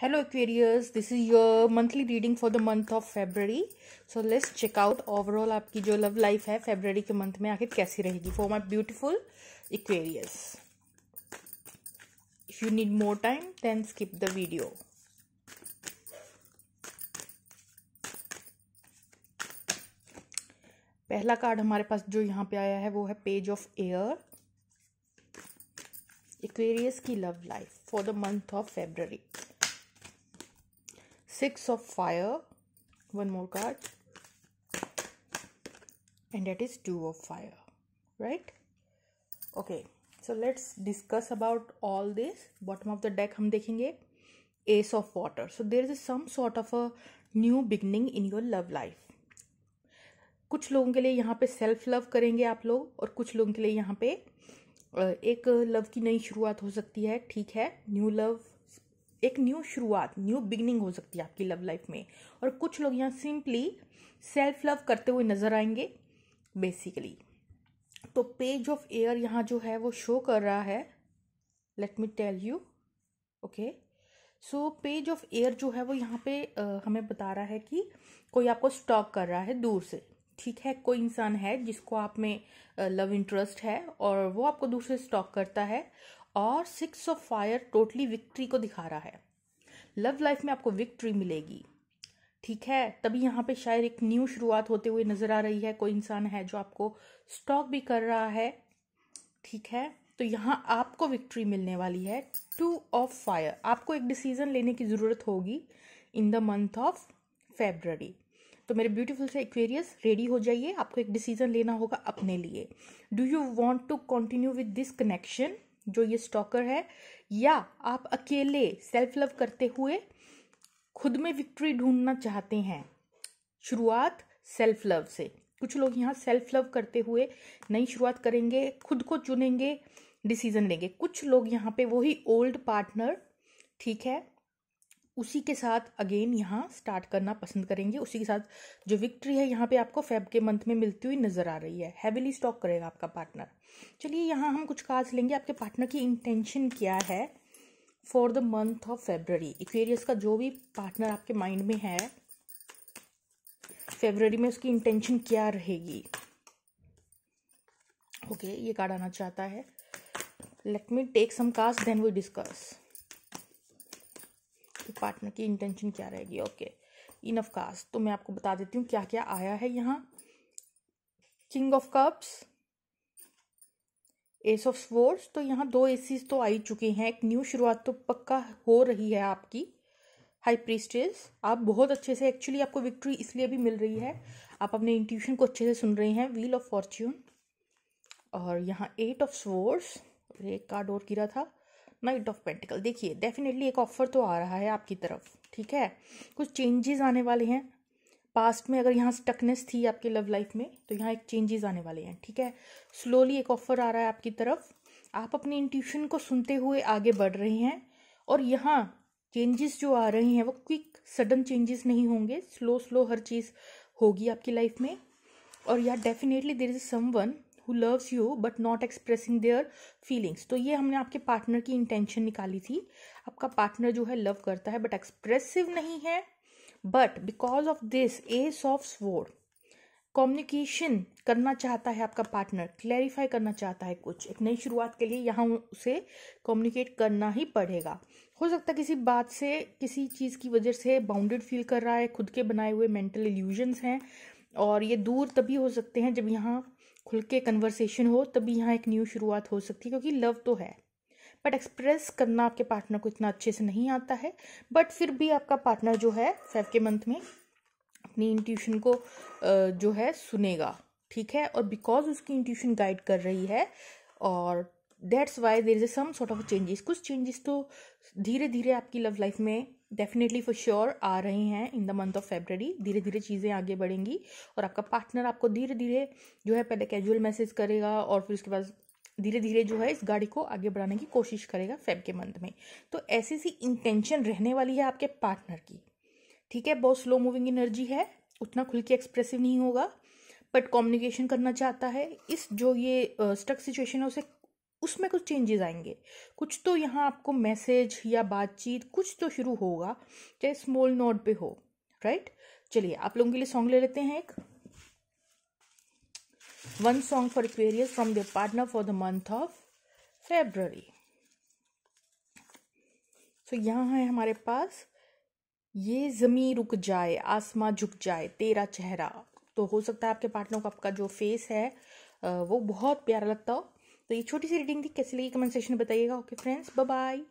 hello aquarius this is your monthly reading for the month of february so let's check out overall आपकी जो love life है february के month में आखिर कैसी रहेगी for my beautiful aquarius if you need more time then skip the video पहला card हमारे पास जो यहाँ पे आया है वो है पेज ऑफ एयर इक्वेरियस की love life for the month of February six of fire one more card and that is two of fire right okay so let's discuss about all this bottom of the deck hum dekhenge ace of water so there is some sort of a new beginning in your love life कुछ लोगों के लिए यहाँ पे self love करेंगे आप लोग और कुछ लोगों के लिए यहाँ पे एक लव की नई शुरुआत हो सकती है ठीक है न्यू लव एक न्यू शुरुआत न्यू बिगनिंग हो सकती है आपकी लव लाइफ में और कुछ लोग यहाँ सिंपली सेल्फ लव करते हुए नजर आएंगे बेसिकली तो पेज ऑफ एयर यहाँ जो है वो शो कर रहा है let me tell you okay so page of air जो है वो यहाँ पे आ, हमें बता रहा है कि कोई आपको स्टॉक कर रहा है दूर से ठीक है कोई इंसान है जिसको आप में लव इंटरेस्ट है और वो आपको दूसरे स्टॉक करता है और six of fire totally victory को दिखा रहा है लव लाइफ में आपको विक्ट्री मिलेगी ठीक है तभी यहाँ पे शायद एक न्यू शुरुआत होते हुए नज़र आ रही है कोई इंसान है जो आपको स्टॉक भी कर रहा है ठीक है तो यहाँ आपको विक्ट्री मिलने वाली है टू ऑफ फायर आपको एक डिसीज़न लेने की ज़रूरत होगी in the month of February तो मेरे ब्यूटीफुल से एक्वेरियस रेडी हो जाइए आपको एक डिसीज़न लेना होगा अपने लिए do you want to continue with this connection जो ये स्टॉकर है या आप अकेले सेल्फ लव करते हुए खुद में विक्ट्री ढूंढना चाहते हैं शुरुआत सेल्फ लव से कुछ लोग यहाँ सेल्फ लव करते हुए नई शुरुआत करेंगे खुद को चुनेंगे डिसीजन लेंगे कुछ लोग यहाँ पे वही ओल्ड पार्टनर ठीक है उसी के साथ अगेन यहाँ स्टार्ट करना पसंद करेंगे उसी के साथ जो विक्ट्री है यहाँ पे आपको फेब के मंथ में मिलती हुई नज़र आ रही है हैविली स्टॉक करेगा आपका पार्टनर चलिए यहाँ हम कुछ कार्ड्स लेंगे आपके पार्टनर की इंटेंशन क्या है for the month of February Aquarius का जो भी पार्टनर आपके माइंड में है फेबररी में उसकी इंटेंशन क्या रहेगी ओके okay, ये कार्ड आना चाहता है let me take some cards then we discuss कि पार्टनर की इंटेंशन क्या रहेगी ओके इन ऑफ कास्ट तो मैं आपको बता देती हूँ क्या क्या आया है यहाँ king of cups ace of swords तो यहाँ दो एसीज तो आई चुके हैं एक न्यू शुरुआत तो पक्का हो रही है आपकी हाई प्रीस्टेज आप बहुत अच्छे से एक्चुअली आपको विक्ट्री इसलिए भी मिल रही है आप अपने इंट्यूशन को अच्छे से सुन रहे हैं व्हील ऑफ फॉर्च्यून और यहाँ एट ऑफ स्वोर्स एक कार्ड और गिरा था नाइट ऑफ पेंटिकल देखिए डेफिनेटली एक ऑफर तो आ रहा है आपकी तरफ ठीक है कुछ चेंजेस आने वाले हैं पास्ट में अगर यहाँ स्टकनेस थी आपके लव लाइफ में तो यहाँ एक चेंजेस आने वाले हैं ठीक है स्लोली एक ऑफर आ रहा है आपकी तरफ आप अपने इंट्यूशन को सुनते हुए आगे बढ़ रहे हैं और यहाँ चेंजेस जो आ रहे हैं वो क्विक सडन चेंजेस नहीं होंगे स्लो स्लो हर चीज़ होगी आपकी लाइफ में और यहाँ definitely there is someone who loves you but not expressing their feelings तो ये हमने आपके पार्टनर की इंटेंशन निकाली थी आपका पार्टनर जो है लव करता है बट एक्सप्रेसिव नहीं है but because of this ace of sword communication करना चाहता है आपका पार्टनर क्लैरिफाई करना चाहता है कुछ एक नई शुरुआत के लिए यहाँ उसे कम्युनिकेट करना ही पड़ेगा हो सकता है किसी बात से किसी चीज़ की वजह से बाउंडेड फील कर रहा है खुद के बनाए हुए मेंटल इल्यूजन्स हैं और ये दूर तभी हो सकते हैं जब यहाँ खुल के कन्वर्सेशन हो तभी यहाँ एक न्यू शुरुआत हो सकती है क्योंकि लव तो है बट एक्सप्रेस करना आपके पार्टनर को इतना अच्छे से नहीं आता है बट फिर भी आपका पार्टनर जो है फैफ के मंथ में अपनी इंट्यूशन को जो है सुनेगा ठीक है और बिकॉज उसकी इंट्यूशन गाइड कर रही है और that's why there is some sort of changes कुछ चेंजेस तो धीरे धीरे आपकी लव लाइफ में डेफिनेटली फॉर श्योर आ रही हैं in the month of February धीरे धीरे चीज़ें आगे बढ़ेंगी और आपका पार्टनर आपको धीरे धीरे जो है पहले कैजुअल मैसेज करेगा और फिर उसके बाद धीरे धीरे जो है इस गाड़ी को आगे बढ़ाने की कोशिश करेगा फेब के मंथ में तो ऐसी सी इंटेंशन रहने वाली है आपके पार्टनर की ठीक है बहुत स्लो मूविंग एनर्जी है उतना खुल के एक्सप्रेसिव नहीं होगा बट कम्युनिकेशन करना चाहता है इस जो ये स्टक सिचुएशन है उसे उसमें कुछ चेंजेस आएंगे कुछ तो यहाँ आपको मैसेज या बातचीत कुछ तो शुरू होगा चाहे स्मॉल नोट पे हो राइट चलिए आप लोगों के लिए सॉन्ग ले लेते हैं एक one song for Aquarius from their partner for the month of February so यहाँ है हमारे पास ये ज़मीन रुक जाए आसमां झुक जाए तेरा चेहरा तो हो सकता है आपके पार्टनर को आपका जो फेस है वो बहुत प्यारा लगता हो तो ये छोटी सी रीडिंग थी कैसी लगी कमेंट सेक्शन में बताइएगा ओके फ्रेंड्स बाय